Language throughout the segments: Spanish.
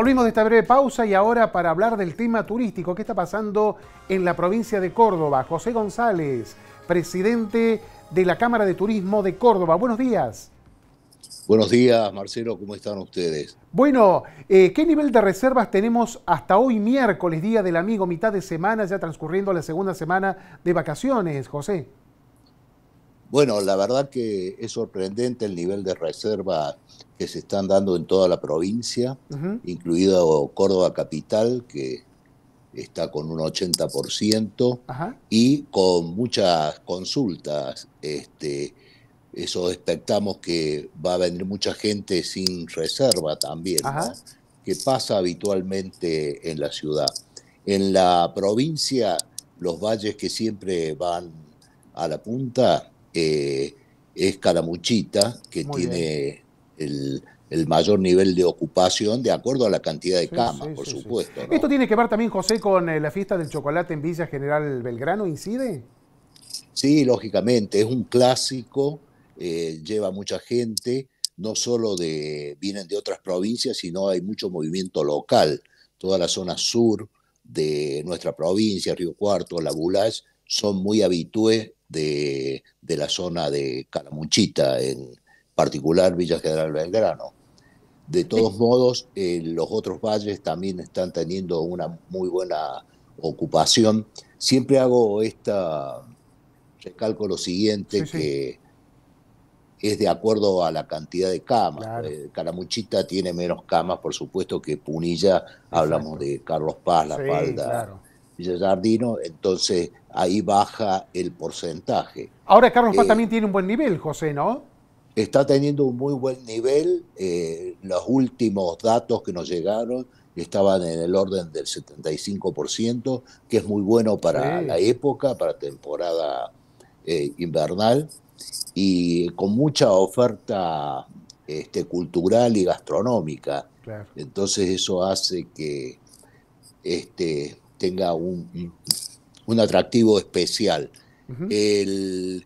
Volvimos de esta breve pausa y ahora para hablar del tema turístico. ¿Qué está pasando en la provincia de Córdoba? José González, presidente de la Cámara de Turismo de Córdoba. Buenos días. Buenos días, Marcelo. ¿Cómo están ustedes? Bueno, eh, ¿qué nivel de reservas tenemos hasta hoy miércoles, Día del Amigo, mitad de semana, ya transcurriendo la segunda semana de vacaciones, José? Bueno, la verdad que es sorprendente el nivel de reserva que se están dando en toda la provincia, incluido Córdoba Capital, que está con un 80%, y con muchas consultas. Este, eso expectamos que va a venir mucha gente sin reserva también, que pasa habitualmente en la ciudad. En la provincia, los valles que siempre van a la punta eh, es Calamuchita que tiene el, mayor nivel de ocupación de acuerdo a la cantidad de camas, por supuesto. ¿Esto tiene que ver también, José, con eh, la fiesta del chocolate en Villa General Belgrano? ¿Incide? Sí, lógicamente, es un clásico, eh, lleva mucha gente, no solo de, vienen de otras provincias, sino hay mucho movimiento local. Toda la zona sur de nuestra provincia, Río Cuarto, La son muy habitués de, la zona de Calamuchita, en particular Villa General Belgrano. De todos modos, eh, los otros valles también están teniendo una muy buena ocupación. Siempre hago esta, recalco lo siguiente, que es de acuerdo a la cantidad de camas. Eh, Calamuchita tiene menos camas, por supuesto, que Punilla. Hablamos de Carlos Paz, La Palda, Jardino, entonces ahí baja el porcentaje. Ahora Carlos Paz eh, también tiene un buen nivel, José, ¿no? Está teniendo un muy buen nivel. Eh, los últimos datos que nos llegaron estaban en el orden del 75%, que es muy bueno para la época, para temporada eh, invernal, y con mucha oferta este, cultural y gastronómica. Entonces eso hace que este, tenga un, atractivo especial. el,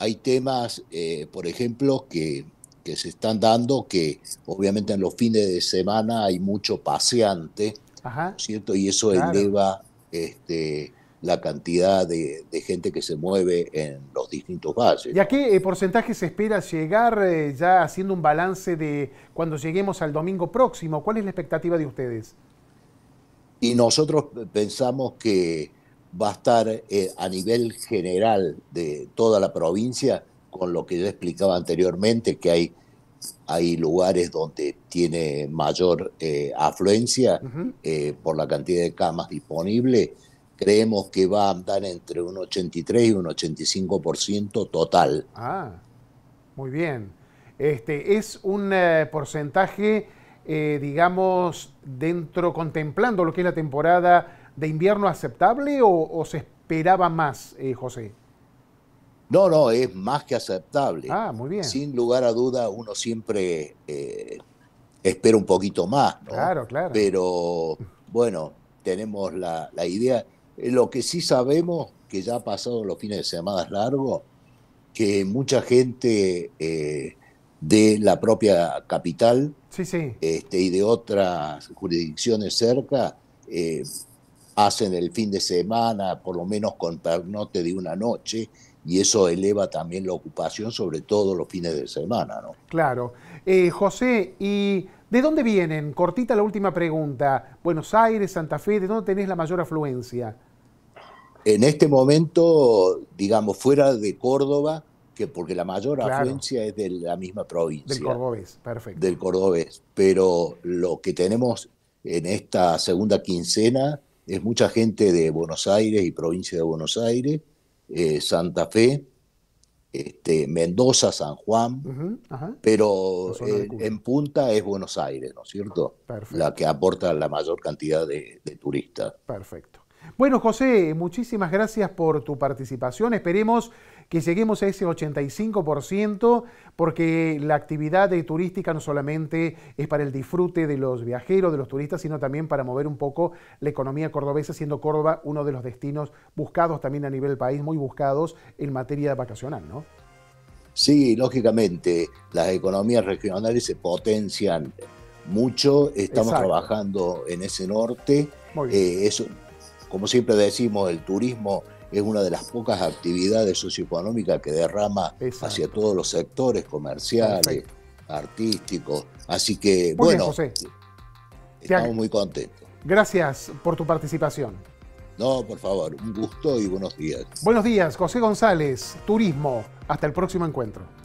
hay temas, eh, por ejemplo, que, que, se están dando que obviamente en los fines de semana hay mucho paseante, ¿cierto? Y eso eleva este, la cantidad de, gente que se mueve en los distintos valles. ¿Y a qué eh, porcentaje se espera llegar eh, ya haciendo un balance de cuando lleguemos al domingo próximo? ¿Cuál es la expectativa de ustedes? Y nosotros pensamos que va a estar eh, a nivel general de toda la provincia, con lo que yo explicaba anteriormente, que hay, hay lugares donde tiene mayor eh, afluencia eh, por la cantidad de camas disponibles. Creemos que va a andar entre un 83 y un 85% total. Ah, muy bien. Este es un porcentaje eh, digamos, dentro, contemplando lo que es la temporada de invierno aceptable o, se esperaba más, eh, José? No, no, es más que aceptable. Ah, muy bien. Sin lugar a duda, uno siempre eh, espera un poquito más, ¿no? Claro, claro. Pero bueno, tenemos la, idea. Lo que sí sabemos, que ya ha pasado los fines de semana largos, que mucha gente de la propia capital Este, y de otras jurisdicciones cerca, eh, hacen el fin de semana, por lo menos con pernote de una noche, y eso eleva también la ocupación, sobre todo los fines de semana. ¿no? Claro. Eh, José, ¿y de dónde vienen? Cortita la última pregunta. Buenos Aires, Santa Fe, ¿de dónde tenés la mayor afluencia? En este momento, digamos, fuera de Córdoba, porque la mayor afluencia es de la misma provincia. Del cordobés, perfecto. Del cordobés, pero lo que tenemos en esta segunda quincena es mucha gente de Buenos Aires y provincia de Buenos Aires, eh, Santa Fe, este, Mendoza, San Juan, pero eh, en punta es Buenos Aires, ¿no es cierto? La que aporta la mayor cantidad de turistas. Perfecto. Bueno, José, muchísimas gracias por tu participación. Esperemos que lleguemos a ese 85%, porque la actividad turística no solamente es para el disfrute de los viajeros, de los turistas, sino también para mover un poco la economía cordobesa, siendo Córdoba uno de los destinos buscados también a nivel país, muy buscados en materia vacacional, ¿no? Sí, lógicamente, las economías regionales se potencian mucho, estamos trabajando en ese norte, eh, como siempre decimos, el turismo es una de las pocas actividades socioeconómicas que derrama hacia todos los sectores comerciales, artísticos. Así que, bueno, estamos muy contentos. Gracias por tu participación. No, por favor, un gusto y buenos días. Buenos días, José González, Turismo. Hasta el próximo encuentro.